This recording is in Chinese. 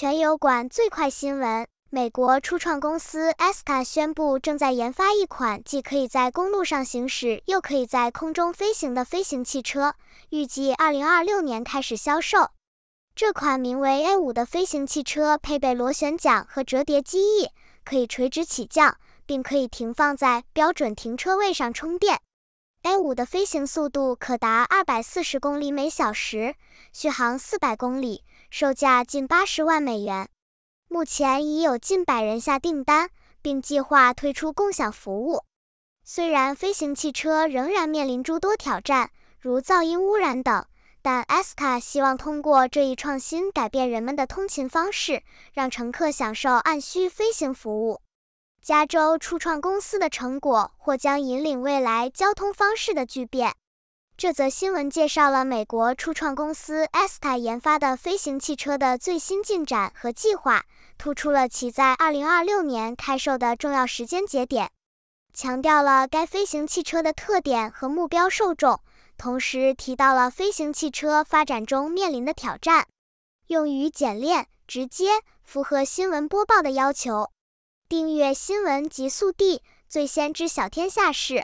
全油管最快新闻：美国初创公司 e s t a 宣布，正在研发一款既可以在公路上行驶，又可以在空中飞行的飞行汽车，预计2026年开始销售。这款名为 A5 的飞行汽车配备螺旋桨和折叠机翼，可以垂直起降，并可以停放在标准停车位上充电。A5 的飞行速度可达二百四十公里每小时，续航四百公里，售价近八十万美元。目前已有近百人下订单，并计划推出共享服务。虽然飞行汽车仍然面临诸多挑战，如噪音污染等，但 Eska 希望通过这一创新改变人们的通勤方式，让乘客享受按需飞行服务。加州初创公司的成果或将引领未来交通方式的巨变。这则新闻介绍了美国初创公司 EsTa 研发的飞行汽车的最新进展和计划，突出了其在2026年开售的重要时间节点，强调了该飞行汽车的特点和目标受众，同时提到了飞行汽车发展中面临的挑战。用于简练、直接，符合新闻播报的要求。订阅新闻极速递，最先知晓天下事。